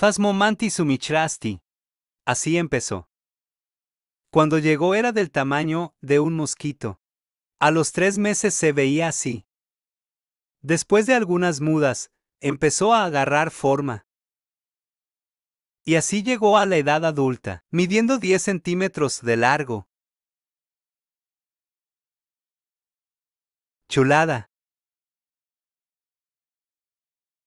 Fasmomanti sumitrasti. Así empezó. Cuando llegó era del tamaño de un mosquito. A los tres meses se veía así. Después de algunas mudas, empezó a agarrar forma. Y así llegó a la edad adulta, midiendo 10 centímetros de largo. Chulada.